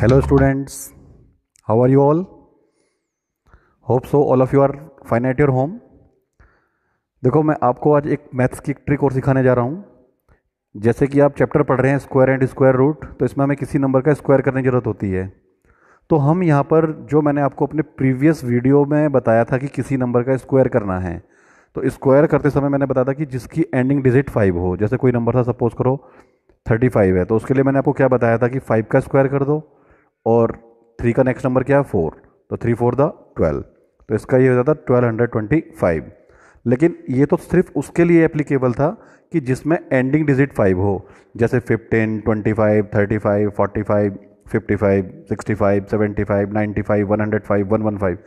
hello students how are you all hope so all of you are fine at your home देखो मैं आपको आज एक maths की ट्रिक और सिखाने जा रहा हूँ जैसे कि आप चैप्टर पढ़ रहे हैं स्क्वायर एंड स्क्वायर रूट तो इसमें हमें किसी नंबर का स्क्वायर करने की ज़रूरत होती है तो हम यहाँ पर जो मैंने आपको अपने प्रीवियस वीडियो में बताया था कि किसी नंबर का स्क्वायर करना है तो स्क्वायर करते समय मैंने बताया था कि जिसकी एंडिंग डिजिट फाइव हो जैसे कोई नंबर था सपोज करो थर्टी फाइव है तो उसके लिए मैंने आपको क्या बताया था कि फाइव का स्क्वायर कर दो और थ्री का नेक्स्ट नंबर क्या है फोर तो थ्री फोर द ट्वेल्व तो इसका ये हो जाता ट्वेल्व हंड्रेड ट्वेंटी फाइव लेकिन ये तो सिर्फ उसके लिए एप्लीकेबल था कि जिसमें एंडिंग डिजिट फाइव हो जैसे fifteen twenty five thirty five forty five fifty five sixty five seventy five ninety five one hundred five one one five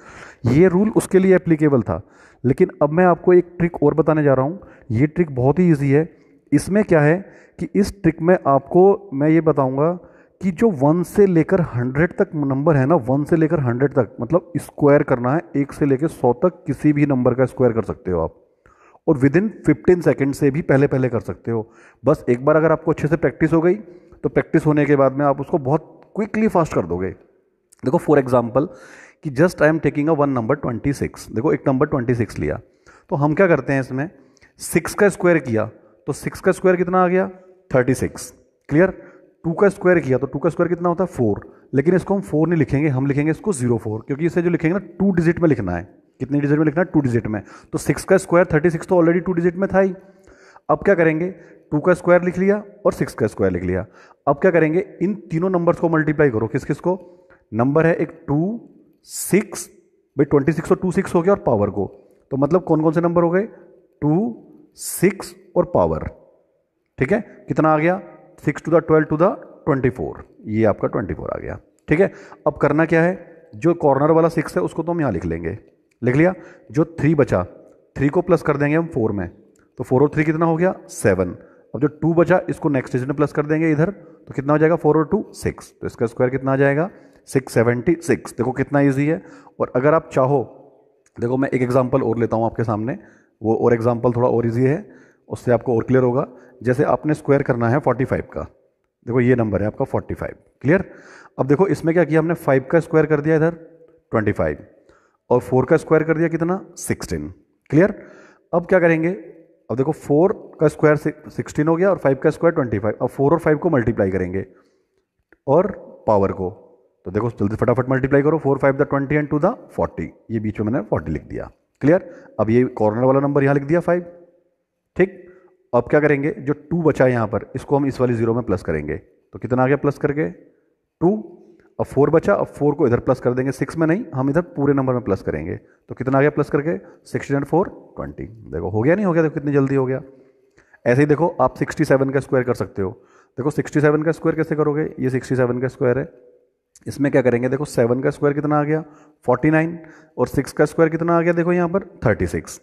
ये रूल उसके लिए एप्लीकेबल था लेकिन अब मैं आपको एक ट्रिक और बताने जा रहा हूँ ये ट्रिक बहुत ही ईजी है इसमें क्या है कि इस ट्रिक में आपको मैं ये बताऊँगा कि जो वन से लेकर हंड्रेड तक नंबर है ना वन से लेकर हंड्रेड तक मतलब स्क्वायर करना है एक से लेकर सौ तक किसी भी नंबर का स्क्वायर कर सकते हो आप और विद इन फिफ्टीन सेकेंड से भी पहले पहले कर सकते हो बस एक बार अगर आपको अच्छे से प्रैक्टिस हो गई तो प्रैक्टिस होने के बाद में आप उसको बहुत क्विकली फास्ट कर दोगे देखो फॉर एग्जाम्पल कि just I am taking a one number twenty six देखो एक नंबर ट्वेंटी सिक्स लिया तो हम क्या करते हैं इसमें सिक्स का स्क्वायर किया तो सिक्स का स्क्वायर कितना आ गया थर्टी सिक्स क्लियर टू का स्क्वायर किया तो टू का स्क्वायर कितना होता है फोर लेकिन इसको हम फोर नहीं लिखेंगे हम लिखेंगे इसको जीरो फोर क्योंकि इसे जो लिखेंगे ना टू डिजिट में लिखना है कितने डिजिट में लिखना है टू डिजिट में तो सिक्स का स्क्वायर थर्टी सिक्स तो ऑलरेडी टू डिजिट में था ही अब क्या करेंगे टू का स्क्वायर लिख लिया और सिक्स का स्क्वायर लिख लिया अब क्या करेंगे इन तीनों नंबर्स को मल्टीप्लाई करो किस किस को नंबर है एक टू सिक्स भाई ट्वेंटी सिक्स और टू सिक्स हो गया और पावर को तो मतलब कौन कौन से नंबर हो गए टू सिक्स और पावर ठीक है कितना आ गया six two the twelve two the twenty four ये आपका ट्वेंटी फोर आ गया ठीक है अब करना क्या है जो कॉर्नर वाला सिक्स है उसको तो हम यहाँ लिख लेंगे लिख लिया जो थ्री बचा थ्री को प्लस कर देंगे हम फोर में तो फोर और थ्री कितना हो गया सेवन अब जो टू बचा इसको नेक्स्ट डिजिट में प्लस कर देंगे इधर तो कितना हो जाएगा फोर और टू सिक्स तो इसका स्क्वायर कितना आ जाएगा सिक्स सेवेंटी सिक्स देखो कितना ईजी है और अगर आप चाहो देखो मैं एक एग्जाम्पल और लेता हूँ आपके सामने वो और एग्जाम्पल थोड़ा और ईजी है उससे आपको और क्लियर होगा जैसे आपने स्क्वायर करना है 45 का देखो ये नंबर है आपका 45 क्लियर अब देखो इसमें क्या किया हमने 5 का स्क्वायर कर दिया इधर 25 और 4 का स्क्वायर कर दिया कितना 16 क्लियर अब क्या करेंगे अब देखो 4 का स्क्वायर 16 हो गया और 5 का स्क्वायर 25 अब 4 और 5 को मल्टीप्लाई करेंगे और पावर को तो देखो जल्दी फटाफट मल्टीप्लाई करो four five the twenty and two the forty ये बीच में मैंने फोर्टी लिख दिया क्लियर अब ये कॉर्नर वाला नंबर यहाँ लिख दिया फाइव ठीक अब क्या करेंगे जो टू बचा है यहाँ पर इसको हम इस वाली जीरो में प्लस करेंगे तो कितना आ गया प्लस करके टू अब फोर बचा अब फोर को इधर प्लस कर देंगे सिक्स में नहीं हम इधर पूरे नंबर में प्लस करेंगे तो कितना आ गया प्लस करके सिक्सटीन एंड फोर ट्वेंटी देखो हो गया नहीं हो गया देखो कितनी जल्दी हो गया ऐसे ही देखो आप सिक्सटी सेवन का स्क्वायर कर सकते हो देखो सिक्सटी सेवन का स्क्वायर कैसे करोगे ये सिक्सटी सेवन का स्क्वायर है इसमें क्या करेंगे देखो सेवन का स्क्वायर कितना आ गया फोर्टी नाइन और सिक्स का स्क्वायर कितना आ गया देखो यहाँ पर थर्टी सिक्स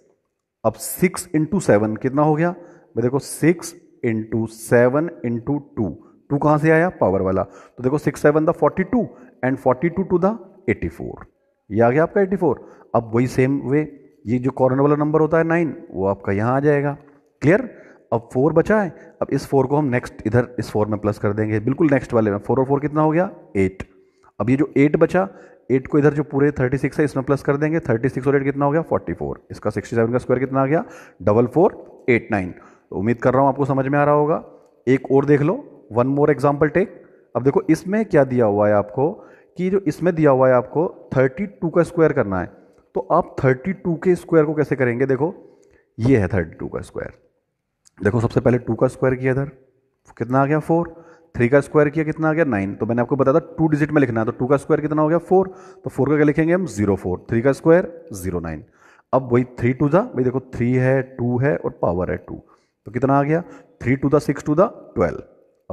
अब सिक्स इंटू सेवन कितना हो गया मैं देखो six into seven into two two कहाँ से आया पावर वाला तो देखो six seven the forty two and forty two two the eighty four ये आ गया आपका एटी फोर अब वही सेम वे ये जो कॉर्नर वाला नंबर होता है नाइन वो आपका यहाँ आ जाएगा क्लियर अब फोर बचा है अब इस फोर को हम नेक्स्ट इधर इस फोर में प्लस कर देंगे बिल्कुल नेक्स्ट वाले में फोर और फोर कितना हो गया एट अब ये जो एट बचा एट को इधर जो पूरे थर्टी सिक्स है इसमें प्लस कर देंगे थर्टी सिक्स और एट कितना हो गया फोर्टी फोर इसका सिक्सटी सेवन का स्क्वायर कितना आ गया डबल फोर एट नाइन उम्मीद कर रहा हूँ आपको समझ में आ रहा होगा एक और देख लो वन मोर एग्जाम्पल टेक अब देखो इसमें क्या दिया हुआ है आपको कि जो इसमें दिया हुआ है आपको थर्टी टू का स्क्वायर करना है तो आप थर्टी टू के स्क्वायर को कैसे करेंगे देखो ये है थर्टी टू का स्क्वायर देखो सबसे पहले टू का स्क्वायर किया इधर कितना आ गया फोर थ्री का स्क्वायर किया कितना आ गया नाइन तो मैंने आपको बताया था टू डिजिट में लिखना है तो टू का स्क्वायर कितना हो गया फोर तो फोर का क्या लिखेंगे हम जीरो फोर थ्री का स्क्वायर जीरो नाइन अब वही थ्री टू दा भाई देखो थ्री है टू है और पावर है टू तो कितना आ गया three two the six two the twelve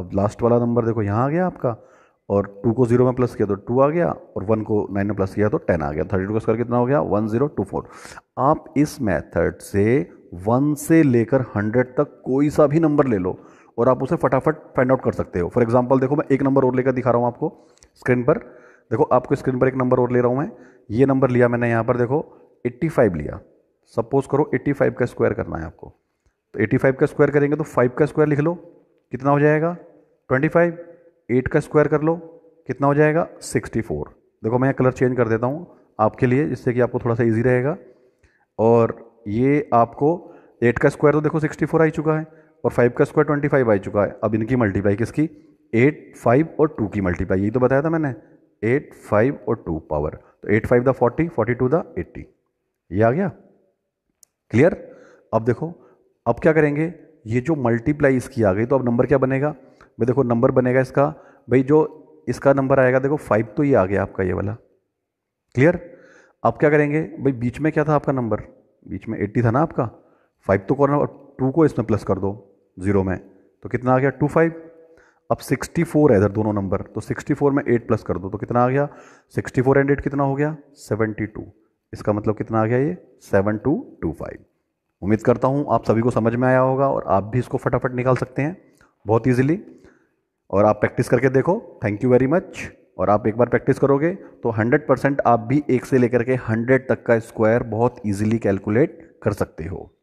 अब लास्ट वाला नंबर देखो यहाँ आ गया आपका और टू को जीरो में प्लस किया तो टू आ गया और वन को नाइन में प्लस किया तो टेन आ गया थर्टी टू का स्क्वायर कितना हो गया वन जीरो टू फोर आप इस मेथड से वन से लेकर हंड्रेड तक कोई सा भी नंबर ले लो और आप उसे फटाफट फाइंड आउट कर सकते हो फॉर एग्जाम्पल देखो मैं एक नंबर और लेकर दिखा रहा हूँ आपको स्क्रीन पर देखो आपको स्क्रीन पर एक नंबर और ले रहा हूँ मैं ये नंबर लिया मैंने यहाँ पर देखो 85 लिया सपोज करो 85 का स्क्वायर करना है आपको तो 85 का स्क्वायर करेंगे तो 5 का स्क्वायर लिख लो कितना हो जाएगा 25 8 का स्क्वायर कर लो कितना हो जाएगा 64 देखो मैं कलर चेंज कर देता हूँ आपके लिए जिससे कि आपको थोड़ा सा ईजी रहेगा और ये आपको एट का स्क्वायर तो देखो सिक्सटी फोर आ चुका है और फाइव का स्क्वायर ट्वेंटी फाइव आ चुका है अब इनकी मल्टीप्लाई किसकी एट फाइव और टू की मल्टीप्लाई यही तो बताया था मैंने एट फाइव और टू पावर तो eight five the forty forty two the eighty ये आ गया क्लियर अब देखो अब क्या करेंगे ये जो मल्टीप्लाई इसकी आ गई तो अब नंबर क्या बनेगा भाई देखो नंबर बनेगा इसका भाई जो इसका नंबर आएगा देखो फाइव तो ये आ गया आपका ये वाला क्लियर अब क्या करेंगे भाई बीच में क्या था आपका नंबर बीच में एट्टी था ना आपका फाइव तो कॉर्नर और टू को इसमें प्लस कर दो जीरो में तो कितना आ गया टू फाइव अब सिक्सटी फोर है इधर दोनों नंबर तो सिक्सटी फोर में एट प्लस कर दो तो कितना आ गया सिक्सटी फोर एंड एट कितना हो गया टू इसका मतलब कितना आ गया ये सेवन टू टू फाइव उम्मीद करता हूँ आप सभी को समझ में आया होगा और आप भी इसको फटाफट निकाल सकते हैं बहुत ईजिली और आप प्रैक्टिस करके देखो थैंक यू वेरी मच और आप एक बार प्रैक्टिस करोगे तो 100% आप भी एक से लेकर के 100 तक का स्क्वायर बहुत इजीली कैलकुलेट कर सकते हो